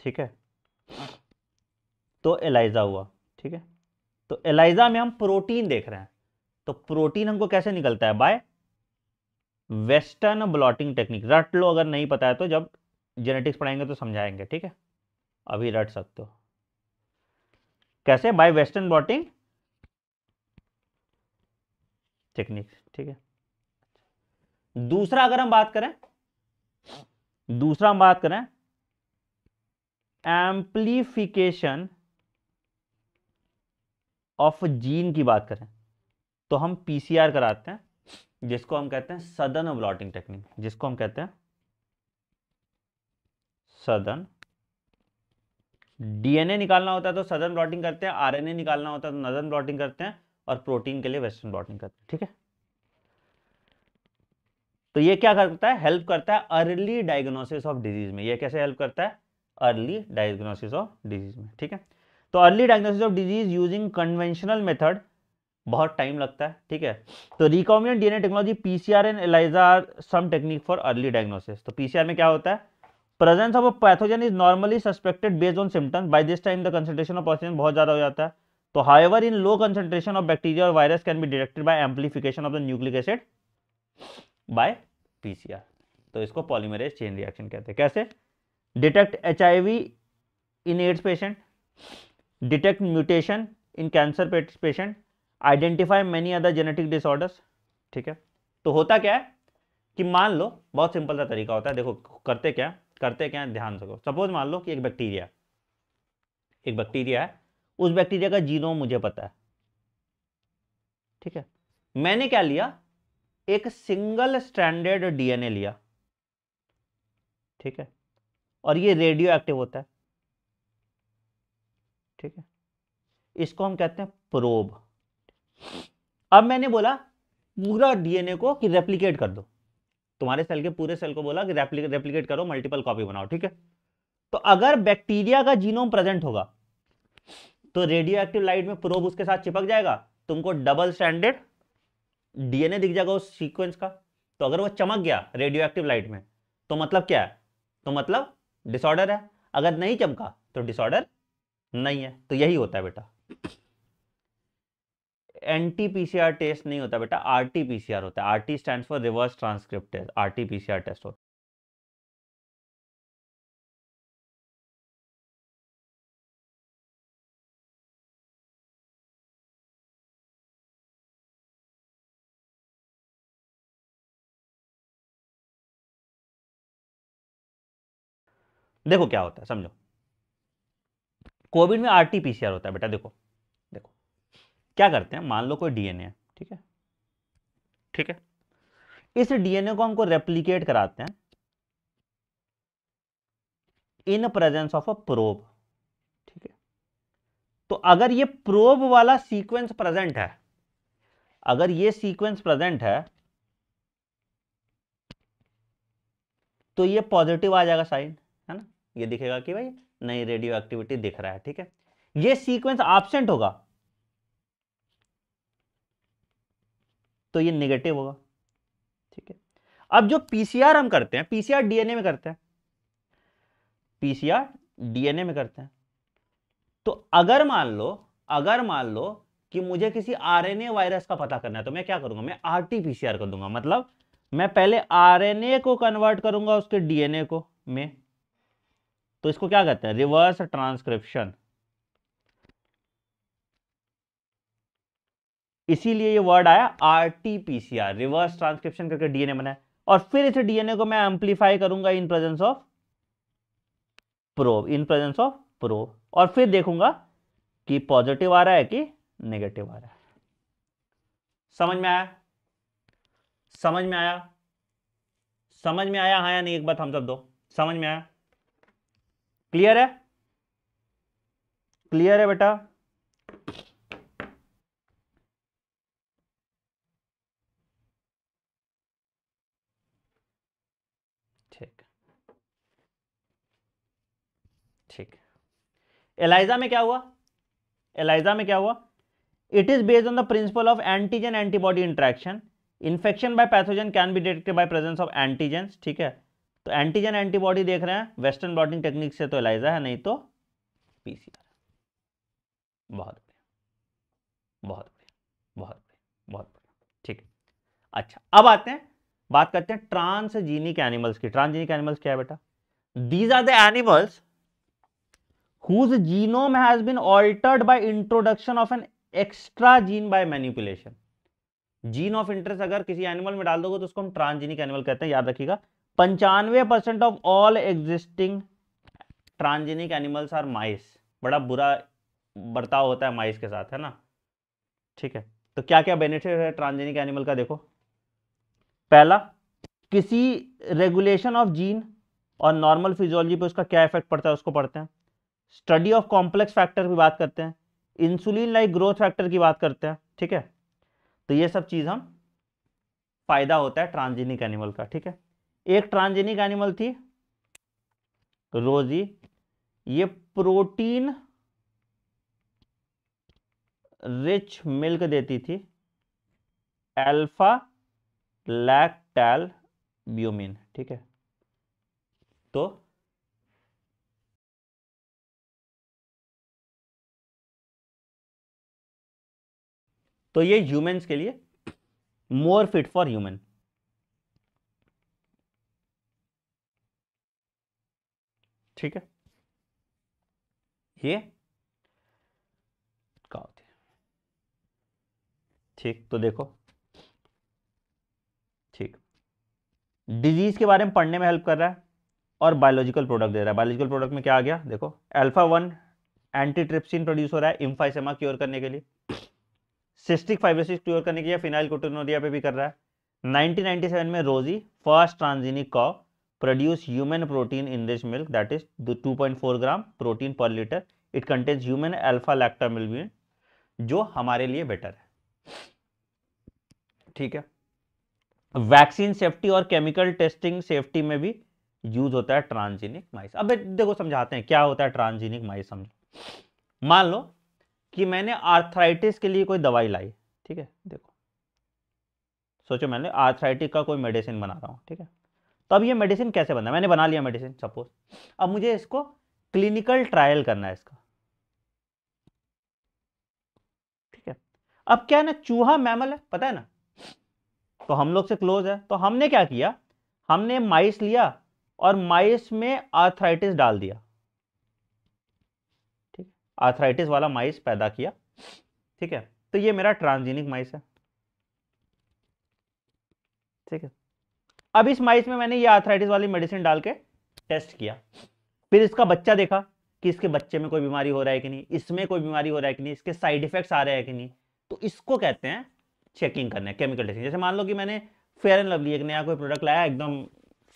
ठीक है तो एलाइजा हुआ ठीक है तो एलाइजा में हम प्रोटीन देख रहे हैं तो प्रोटीन हमको कैसे निकलता है बाय वेस्टर्न ब्लॉटिंग टेक्निक रट लो अगर नहीं पता है तो जब जेनेटिक्स पढ़ाएंगे तो समझाएंगे ठीक है अभी रट सकते हो कैसे बाय वेस्टर्न ब्लॉटिंग टेक्निक ठीक है दूसरा अगर हम बात करें दूसरा हम बात करें एम्प्लीफिकेशन ऑफ जीन की बात करें तो हम पीसीआर कराते हैं जिसको हम कहते हैं सदन ब्लॉटिंग टेक्निक जिसको हम कहते हैं सदन डीएनए निकालना होता है तो सदन ब्लॉटिंग करते हैं आरएनए निकालना होता है तो नदन ब्लॉटिंग करते हैं और प्रोटीन के लिए वेस्टर्न ब्लॉटिंग करते हैं ठीक है तो ये क्या करता है हेल्प करता है अर्ली डायग्नोसिस ऑफ डिजीज में ये कैसे हेल्प करता है अर्ली डायग्नोसिस ऑफ डिजीज में ठीक है तो early diagnosis of disease using conventional method बहुत टाइम लगता है ठीक है तो recombinant DNA technology PCR and ELISA are some technique for early diagnosis तो पीसीआर में क्या होता है presence of a pathogen is normally suspected based on symptoms by this time the concentration of oxygen बहुत ज्यादा हो जाता है तो however in low concentration of bacteria और virus can be detected bye amplification of the nucleic acid by PCR तो इसको polymerase chain reaction कहते हैं कैसे HIV in AIDS patient detect mutation in cancer patient identify many other genetic disorders ठीक है तो होता क्या है कि मान लो बहुत सिंपल सा तरीका होता है देखो करते क्या करते क्या ध्यान रखो सपोज मान लो कि एक बैक्टीरिया एक बैक्टीरिया है उस बैक्टीरिया का जीनोम मुझे पता है ठीक है मैंने क्या लिया एक सिंगल स्टैंडर्ड डीएनए लिया ठीक है और ये रेडियो एक्टिव होता है ठीक है इसको हम कहते हैं प्रोब अब मैंने बोला पूरा डीएनए को कि रेप्लीकेट कर दो तुम्हारे सेल के पूरे सेल को बोला कि रेप्लिकेट रेप्लिकेट करो मल्टीपल कॉपी बनाओ ठीक है तो अगर बैक्टीरिया का जीनोम प्रेजेंट होगा तो रेडियो एक्टिव लाइट में प्रोब उसके साथ चिपक जाएगा तुमको डबल स्टैंडर्ड डीएनए दिख जाएगा उस सीक्वेंस का तो अगर वो चमक गया रेडियो एक्टिव लाइट में तो मतलब क्या है तो मतलब डिसऑर्डर है अगर नहीं चमका तो डिसऑर्डर नहीं है तो यही होता है बेटा एंटी पीसीआर टेस्ट नहीं होता बेटा आरटीपीसीआर होता है RT stand for reverse transcript RT PCR test test है देखो क्या होता है समझो कोविड में आर टी होता है बेटा देखो देखो क्या करते हैं मान लो कोई डीएनए है ठीक है ठीक है इस डीएनए को हमको रेप्लीकेट कराते हैं in presence of a probe ठीक है तो अगर ये प्रोब वाला सीक्वेंस प्रेजेंट है अगर ये सीक्वेंस प्रेजेंट है तो ये पॉजिटिव आ जाएगा साइन है ना ये दिखेगा कि भाई नई रेडियो एक्टिविटी दिख रहा है ठीक है ये सीक्वेंस एबसेंट होगा तो ये निगेटिव होगा ठीक है अब जो पीसीआर हम करते हैं पीसीआर डीएनए में करते हैं पीसीआर डीएनए में करते हैं तो अगर मान लो अगर मान लो कि मुझे किसी आरएनए वायरस का पता करना है तो मैं क्या करूंगा मैं आरटीपीसीआर कर दूंगा मतलब मैं पहले आरएनए को कन्वर्ट करूंगा उसके डीएनए को मैं तो इसको क्या कहते हैं रिवर्स ट्रांसक्रिप्शन इसीलिए ये वर्ड आया आरटीपीसीआर रिवर्स ट्रांसक्रिप्शन करके डीएनए बनाया और फिर इस डीएनए को मैं एम्पलीफाई करूंगा in presence of probe in presence of probe और फिर देखूंगा कि पॉजिटिव आ रहा है कि नेगेटिव आ रहा है समझ में आया समझ में आया समझ में आया हाँ या नहीं एक बात हम सब दो समझ में आया क्लियर है क्लियर है बेटा ठीक ठीक एलाइजा में क्या हुआ एलाइजा में क्या हुआ it is based on the principle of antigen antibody interaction infection by pathogen can be detected by presence of antigens ठीक है तो एंटीजन एंटीबॉडी देख रहे हैं वेस्टर्न ब्लॉटिंग टेक्निक से तो एलाइजा है नहीं तो पीसीआर बहुत बहुत बहुत बहुत ठीक है अच्छा अब आते हैं बात करते हैं ट्रांसजीनिक एनिमल्स की ट्रांसजीनिक एनिमल्स क्या है बेटा these are the animals whose genome has been altered by introduction of an extra gene by manipulation gene of interest अगर किसी एनिमल में डाल दोगे तो उसको हम ट्रांसजीनिक एनिमल कहते हैं याद रखिएगा पंचानवे percent of all existing transgenic animals are mice बड़ा बुरा बर्ताव होता है माइस के साथ है ना ठीक है तो क्या क्या बेनिफिट है ट्रांजेनिक एनिमल का देखो पहला किसी रेगुलेशन ऑफ जीन और नॉर्मल फिजियोलॉजी पे उसका क्या इफेक्ट पड़ता है उसको पढ़ते हैं स्टडी ऑफ कॉम्प्लेक्स फैक्टर की बात करते हैं इंसुलिन लाइक ग्रोथ फैक्टर की बात करते हैं ठीक है तो ये सब चीज़ हम फायदा होता है ट्रांजेनिक एनिमल का ठीक है एक ट्रांजेनिक एनिमल थी तो रोजी ये प्रोटीन रिच मिल्क देती थी एल्फा लैक्टैल ब्यूमिन ठीक है तो तो ये ह्यूमेंस के लिए मोर फिट फॉर ह्यूमन ठीक है ये होती ठीक तो देखो ठीक डिजीज के बारे में पढ़ने में हेल्प कर रहा है और बायोलॉजिकल प्रोडक्ट दे रहा है बायोलॉजिकल प्रोडक्ट में क्या आ गया देखो alpha one antitrypsin produce हो रहा है इम्फाइसेमा क्योर करने के लिए सिस्टिक फाइब्रोसिस क्योर करने के लिए फिनाइल कोटोनोरिया पे भी कर रहा है 1997 में रोजी फर्स्ट ट्रांजिनिक कॉ produce human protein in this milk that is the 2.4 gram protein per liter it contains human alpha lactamilbin jo hamare liye better hai theek hai vaccine safety और केमिकल टेस्टिंग सेफ्टी में भी use होता है transgenic माइस अब देखो समझाते हैं क्या होता है ट्रांसजेनिक माइस समझो मान लो कि मैंने आर्थराइटिस के लिए कोई दवाई लाई ठीक है देखो सोचो मैंने आर्थराइटिस का कोई मेडिसिन बना रहा हूँ ठीक है तो अब ये मेडिसिन कैसे बनना है मैंने बना लिया मेडिसिन सपोज अब मुझे इसको क्लिनिकल ट्रायल करना है इसका ठीक है अब क्या है ना चूहा मैमल है पता है ना तो हम लोग से क्लोज है तो हमने क्या किया हमने माइस लिया और माइस में आर्थराइटिस डाल दिया ठीक आर्थराइटिस वाला माइस पैदा किया ठीक है तो ये मेरा ट्रांसजेनिक माइस है ठीक है अब इस माइस में मैंने ये आर्थराइटिस वाली मेडिसिन डाल के टेस्ट किया फिर इसका बच्चा देखा कि इसके बच्चे में कोई बीमारी हो रहा है कि नहीं इसमें कोई बीमारी हो रहा है कि नहीं इसके साइड इफेक्ट्स आ रहे हैं कि नहीं तो इसको कहते हैं चेकिंग करना है केमिकल टेस्टिंग जैसे मान लो कि मैंने फेयर एंड लवली एक नया कोई प्रोडक्ट लाया एकदम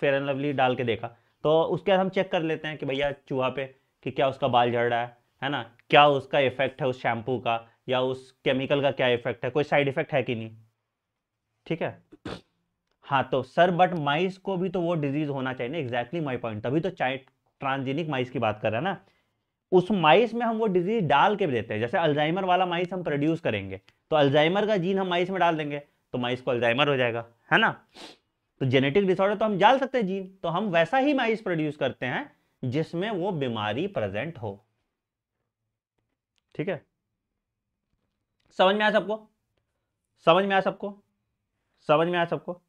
फेयर एंड लवली डाल के देखा तो उसके बाद हम चेक कर लेते हैं कि भैया चूहा पे कि क्या उसका बाल झड़ रहा है है ना क्या उसका इफेक्ट है उस शैम्पू का या उस केमिकल का क्या इफेक्ट है कोई साइड इफेक्ट है कि नहीं ठीक है हाँ तो सर बट माइस को भी तो वो डिजीज होना चाहिए ना एग्जैक्टली माई पॉइंट तभी तो चाइट ट्रांसजेनिक माइस की बात कर रहे हैं ना उस माइस में हम वो डिजीज डाल के देते हैं जैसे अल्जाइमर वाला माइस हम प्रोड्यूस करेंगे तो अल्जाइमर का जीन हम माइस में डाल देंगे तो माइस को अल्जाइमर हो जाएगा है ना तो जेनेटिक डिसऑर्डर तो हम डाल सकते हैं जीन तो हम वैसा ही माइस प्रोड्यूस करते हैं जिसमें वो बीमारी प्रेजेंट हो ठीक है समझ में आया सबको समझ में आया सबको समझ में आया सबको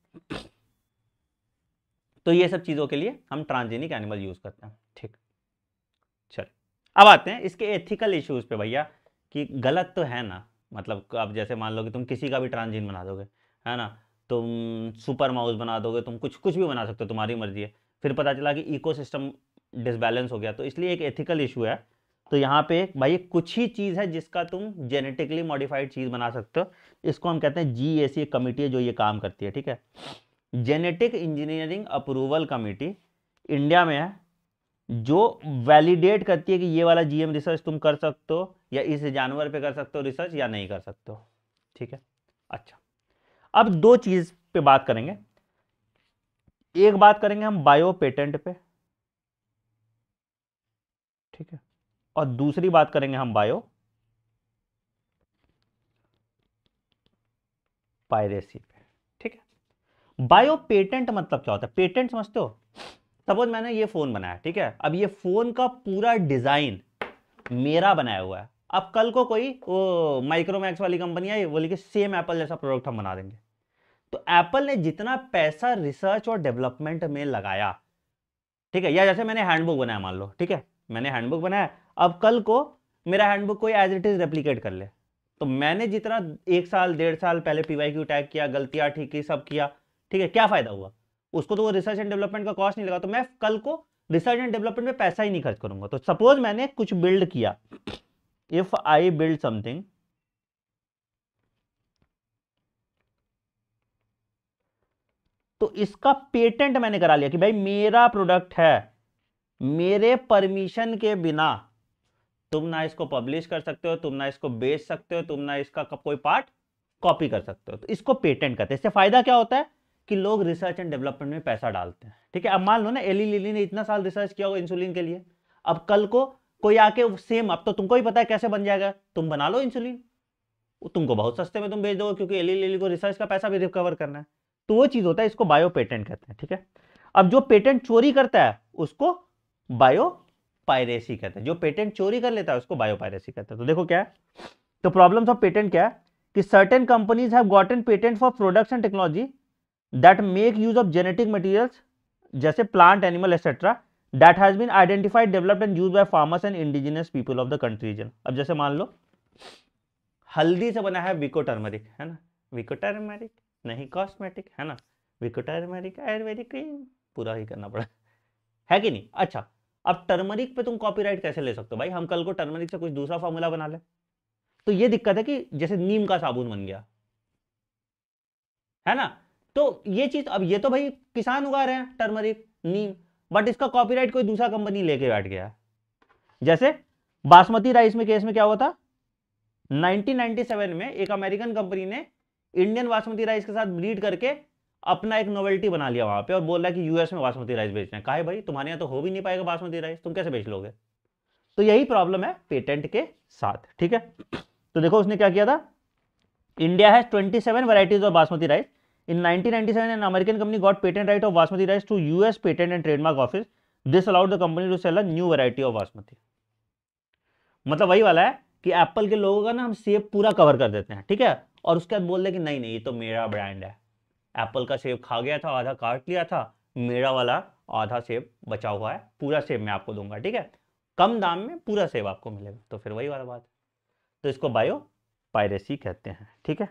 तो ये सब चीज़ों के लिए हम ट्रांसजेनिक एनिमल यूज़ करते हैं ठीक चल अब आते हैं इसके एथिकल इश्यूज़ पे भैया कि गलत तो है ना मतलब आप जैसे मान लो कि तुम किसी का भी ट्रांसजेन बना दोगे है ना तुम सुपर माउस बना दोगे तुम कुछ कुछ भी बना सकते हो तुम्हारी मर्जी है फिर पता चला कि इकोसिस्टम डिसबैलेंस हो गया तो इसलिए एक एथिकल इशू है तो यहाँ पे भाई कुछ ही चीज़ है जिसका तुम जेनेटिकली मॉडिफाइड चीज़ बना सकते हो इसको हम कहते हैं जी ऐसी एक कमेटी है जो ये काम करती है ठीक है genetic engineering approval committee India में है जो वैलिडेट करती है कि ये वाला जीएम रिसर्च तुम कर सकते हो या इस जानवर पर कर सकते हो रिसर्च या नहीं कर सकते हो ठीक है अच्छा अब दो चीज़ पे बात करेंगे एक बात करेंगे हम बायो पेटेंट पे ठीक है और दूसरी बात करेंगे हम बायो पायरेसी पे ठीक है बायो पेटेंट मतलब क्या होता है पेटेंट समझते हो सपोज मैंने ये फोन बनाया ठीक है अब ये फोन का पूरा डिजाइन मेरा बनाया हुआ है अब कल को कोई वो माइक्रोमैक्स वाली कंपनी आई बोली कि सेम एप्पल जैसा प्रोडक्ट हम बना देंगे तो एप्पल ने जितना पैसा रिसर्च और डेवलपमेंट में लगाया ठीक है या जैसे मैंने हैंडबुक बनाया मान लो ठीक है मैंने हैंडबुक बनाया अब कल को मेरा हैंडबुक कोई एज इट इज़ रेप्लीकेट कर ले तो मैंने जितना एक साल डेढ़ साल पहले पी वाई क्यू टैग किया गलतियां ठीक की सब किया ठीक है क्या फ़ायदा हुआ उसको तो वो रिसर्च एंड डेवलपमेंट का कॉस्ट नहीं लगा तो मैं कल को रिसर्च एंड डेवलपमेंट में पैसा ही नहीं खर्च करूंगा तो सपोज मैंने कुछ बिल्ड किया इफ आई बिल्ड समथिंग तो इसका पेटेंट मैंने करा लिया कि भाई मेरा प्रोडक्ट है मेरे परमिशन के बिना तुम ना इसको पब्लिश कर सकते हो तुम ना इसको बेच सकते हो तुम ना इसका कोई पार्ट कॉपी कर सकते हो तो इसको पेटेंट करते हैं इससे फायदा क्या होता है कि लोग रिसर्च एंड डेवलपमेंट में पैसा डालते हैं ठीक है अब मान लो ना एली लिली ने इतना साल रिसर्च किया होगा इंसुलिन के लिए अब कल को कोई आके सेम अब तो तुमको ही पता है कैसे बन जाएगा तुम बना लो इंसुलिन तुमको बहुत सस्ते में तुम भेज दोगे क्योंकि एली लिली को रिसर्च का पैसा भी रिकवर करना है तो वो चीज़ होता है इसको बायो पेटेंट कहते हैं ठीक है अब जो पेटेंट चोरी करता है उसको बायो पायरेसी कहते हैं जो पेटेंट चोरी कर लेता है उसको बायो पायरेसी कहते हैं तो देखो क्या तो प्रॉब्लम ऑफ पेटेंट क्या है कि certain companies have gotten patent for products and technology that make use of genetic materials जैसे plant animal etcetera that has been identified developed and use by farmers and indigenous people of the country region अब जैसे मान लो हल्दी से बना है Vicco turmeric है ना विको टर्मरिक नहीं कॉस्मेटिक है ना विको टर्मरिक आयुर्वेदिक क्रीम पूरा ही करना पड़ा है कि नहीं अच्छा अब टर्मरिक पे तुम कॉपीराइट कैसे ले सकते हो भाई हम कल को टर्मरिक से कुछ दूसरा फॉर्मूला बना ले तो ये दिक्कत है कि जैसे नीम का साबुन बन गया है ना तो ये चीज अब ये तो भाई किसान उगा रहे हैं टर्मरिक नीम बट इसका कॉपीराइट कोई दूसरा कंपनी लेके बैठ गया जैसे बासमती राइस में केस में क्या हुआ था 1997 में एक अमेरिकन कंपनी ने इंडियन बासमती राइस के साथ ब्रीड करके अपना एक नोवेल्टी बना लिया वहां पे और बोल रहा है कि यूएस में बासमती राइस बेचना है कहा भाई तुम्हारे यहाँ तो हो भी नहीं पाएगा बासमती राइस तुम कैसे बेच लोगे तो यही प्रॉब्लम है पेटेंट के साथ ठीक है तो देखो उसने क्या किया था India has twenty seven varieties of basmati rice in nineteen an American company got patent right of basmati rice to US patent and trademark office this allowed the company to sell a new variety of basmati. मतलब वही वाला है कि Apple के लोगों का ना हम सेब पूरा कवर कर देते हैं ठीक है और उसके बाद बोल दे कि नहीं नहीं ये तो मेरा ब्रांड है एप्पल का सेब खा गया था आधा काट लिया था मेरा वाला आधा सेब बचा हुआ है पूरा सेब मैं आपको दूंगा ठीक है कम दाम में पूरा सेब आपको मिलेगा तो फिर वही वाला बात है तो इसको बायो पायरेसी कहते हैं ठीक है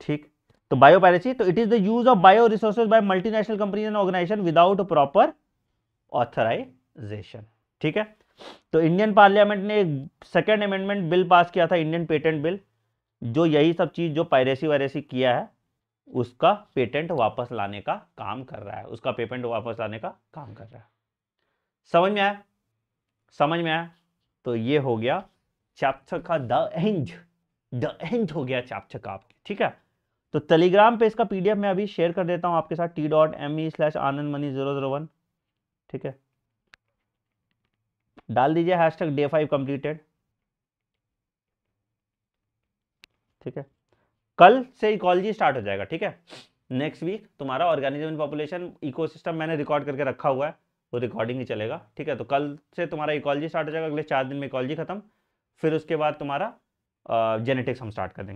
ठीक तो बायो पायरेसी तो it is the use of bioresources by multinational companies and organisation without proper authorisation ठीक है तो इंडियन पार्लियामेंट ने एक सेकेंड अमेंडमेंट बिल पास किया था इंडियन पेटेंट बिल जो यही सब चीज़ जो पायरेसी वायरेसी किया है उसका पेटेंट वापस लाने का काम कर रहा है उसका पेटेंट वापस लाने का काम कर रहा है समझ में आया समझ में आया तो ये हो गया चैप्टर का द एंड द एंड हो गया चैप्टर का आपके ठीक है तो टेलीग्राम पे इसका पीडीएफ मैं अभी शेयर कर देता हूं आपके साथ T dot M E slash Anand money zero zero one ठीक है डाल दीजिए हैश डे फाइव कंप्लीटेड ठीक है कल से इकोलॉजी स्टार्ट हो जाएगा ठीक है नेक्स्ट वीक तुम्हारा ऑर्गेनिज्म पॉपुलेशन इकोसिस्टम मैंने रिकॉर्ड करके रखा हुआ है वो रिकॉर्डिंग ही चलेगा ठीक है तो कल से तुम्हारा इकोलॉजी स्टार्ट हो जाएगा अगले चार दिन में इकोलॉजी खत्म फिर उसके बाद तुम्हारा जेनेटिक्स हम स्टार्ट कर देंगे